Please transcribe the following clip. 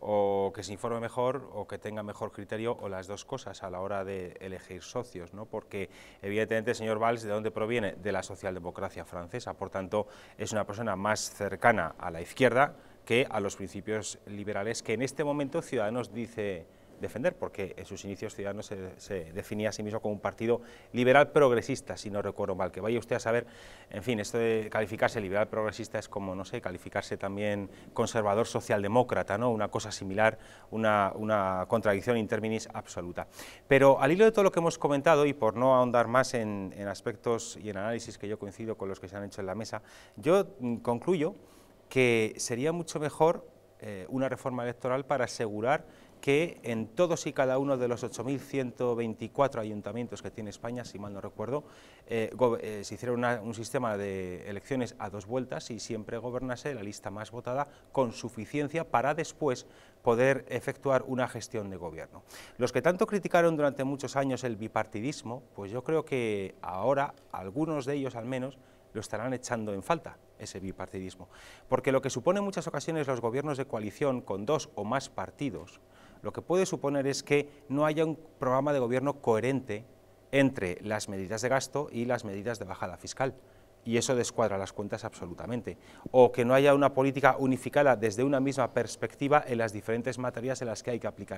o que se informe mejor o que tenga mejor criterio o las dos cosas a la hora de elegir socios, ¿no? porque evidentemente el señor Valls de dónde proviene, de la socialdemocracia francesa, por tanto es una persona más cercana a la izquierda que a los principios liberales que en este momento Ciudadanos dice defender, porque en sus inicios Ciudadanos se, definía a sí mismo como un partido liberal progresista, si no recuerdo mal, que vaya usted a saber, en fin, esto de calificarse liberal progresista es como, no sé, calificarse también conservador socialdemócrata, ¿no? una cosa similar, una, una contradicción in absoluta. Pero al hilo de todo lo que hemos comentado, y por no ahondar más en, aspectos y en análisis que yo coincido con los que se han hecho en la mesa, yo mm, concluyo que sería mucho mejor eh, una reforma electoral para asegurar que en todos y cada uno de los 8.124 ayuntamientos que tiene España, si mal no recuerdo, eh, eh, se hiciera un sistema de elecciones a dos vueltas y siempre gobernase la lista más votada con suficiencia para después poder efectuar una gestión de gobierno. Los que tanto criticaron durante muchos años el bipartidismo, pues yo creo que ahora, algunos de ellos al menos, lo estarán echando en falta, ese bipartidismo. Porque lo que supone en muchas ocasiones los gobiernos de coalición con dos o más partidos, lo que puede suponer es que no haya un programa de gobierno coherente entre las medidas de gasto y las medidas de bajada fiscal y eso descuadra las cuentas absolutamente. O que no haya una política unificada desde una misma perspectiva en las diferentes materias en las que hay que aplicar